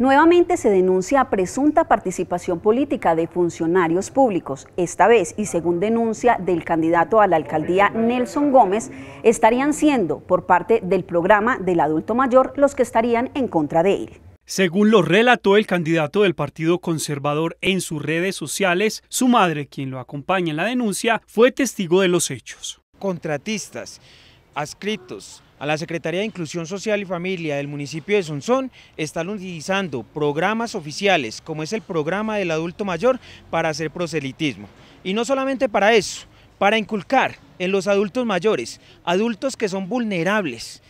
Nuevamente se denuncia presunta participación política de funcionarios públicos. Esta vez, y según denuncia del candidato a la alcaldía Nelson Gómez, estarían siendo, por parte del programa del adulto mayor, los que estarían en contra de él. Según lo relató el candidato del Partido Conservador en sus redes sociales, su madre, quien lo acompaña en la denuncia, fue testigo de los hechos. Contratistas, adscritos, a la Secretaría de Inclusión Social y Familia del municipio de Sonsón están utilizando programas oficiales, como es el programa del adulto mayor, para hacer proselitismo. Y no solamente para eso, para inculcar en los adultos mayores, adultos que son vulnerables,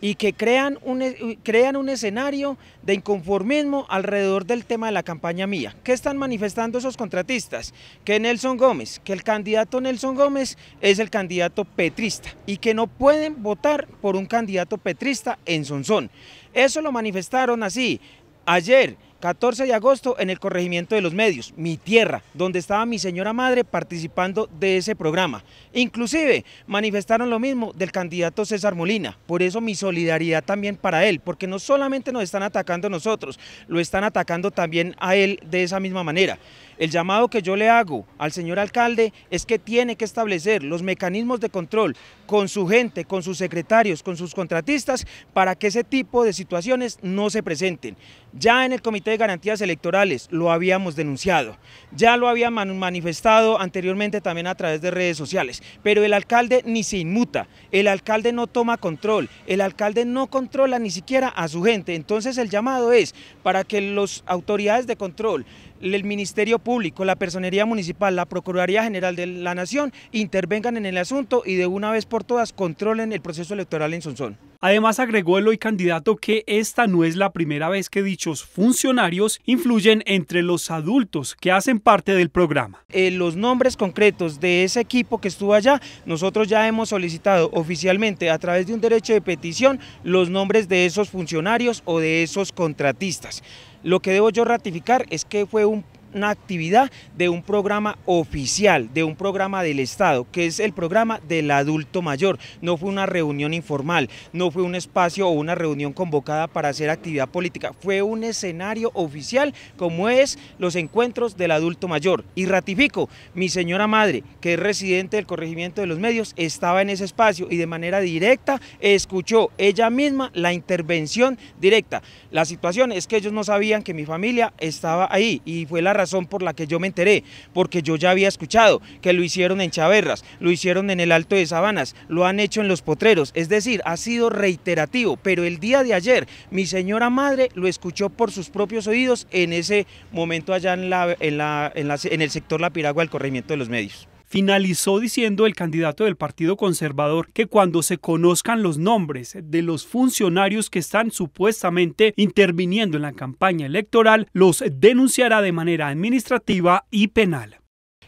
y que crean un, crean un escenario de inconformismo alrededor del tema de la campaña mía. ¿Qué están manifestando esos contratistas? Que Nelson Gómez, que el candidato Nelson Gómez es el candidato petrista y que no pueden votar por un candidato petrista en Sonsón. Eso lo manifestaron así ayer 14 de agosto en el corregimiento de los medios, mi tierra, donde estaba mi señora madre participando de ese programa. Inclusive manifestaron lo mismo del candidato César Molina, por eso mi solidaridad también para él, porque no solamente nos están atacando nosotros, lo están atacando también a él de esa misma manera. El llamado que yo le hago al señor alcalde es que tiene que establecer los mecanismos de control con su gente, con sus secretarios, con sus contratistas, para que ese tipo de situaciones no se presenten. Ya en el Comité de Garantías Electorales lo habíamos denunciado, ya lo había manifestado anteriormente también a través de redes sociales, pero el alcalde ni se inmuta, el alcalde no toma control, el alcalde no controla ni siquiera a su gente. Entonces el llamado es para que las autoridades de control el Ministerio Público, la Personería Municipal, la Procuraduría General de la Nación intervengan en el asunto y de una vez por todas controlen el proceso electoral en Sonsón. Además agregó el hoy candidato que esta no es la primera vez que dichos funcionarios influyen entre los adultos que hacen parte del programa. Eh, los nombres concretos de ese equipo que estuvo allá, nosotros ya hemos solicitado oficialmente a través de un derecho de petición los nombres de esos funcionarios o de esos contratistas. Lo que debo yo ratificar es que fue un una actividad de un programa oficial, de un programa del Estado, que es el programa del adulto mayor. No fue una reunión informal, no fue un espacio o una reunión convocada para hacer actividad política, fue un escenario oficial como es los encuentros del adulto mayor. Y ratifico, mi señora madre, que es residente del corregimiento de los medios, estaba en ese espacio y de manera directa escuchó ella misma la intervención directa. La situación es que ellos no sabían que mi familia estaba ahí y fue la razón razón por la que yo me enteré, porque yo ya había escuchado que lo hicieron en Chaverras, lo hicieron en el Alto de Sabanas, lo han hecho en los potreros, es decir, ha sido reiterativo, pero el día de ayer mi señora madre lo escuchó por sus propios oídos en ese momento allá en, la, en, la, en, la, en el sector La Piragua del corregimiento de los medios. Finalizó diciendo el candidato del Partido Conservador que cuando se conozcan los nombres de los funcionarios que están supuestamente interviniendo en la campaña electoral, los denunciará de manera administrativa y penal.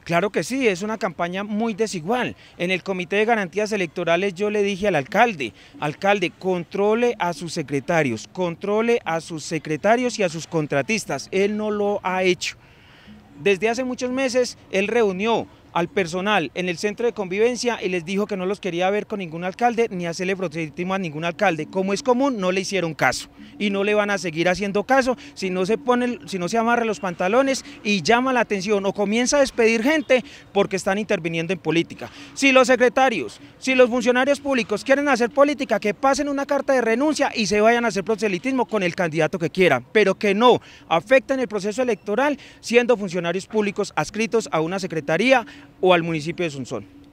Claro que sí, es una campaña muy desigual. En el Comité de Garantías Electorales yo le dije al alcalde, alcalde, controle a sus secretarios, controle a sus secretarios y a sus contratistas. Él no lo ha hecho. Desde hace muchos meses él reunió al personal en el centro de convivencia y les dijo que no los quería ver con ningún alcalde ni hacerle proselitismo a ningún alcalde. Como es común, no le hicieron caso y no le van a seguir haciendo caso si no se pone, si no se amarra los pantalones y llama la atención o comienza a despedir gente porque están interviniendo en política. Si los secretarios, si los funcionarios públicos quieren hacer política, que pasen una carta de renuncia y se vayan a hacer proselitismo con el candidato que quieran, pero que no afecten el proceso electoral siendo funcionarios públicos adscritos a una secretaría, o al municipio de Sunzón.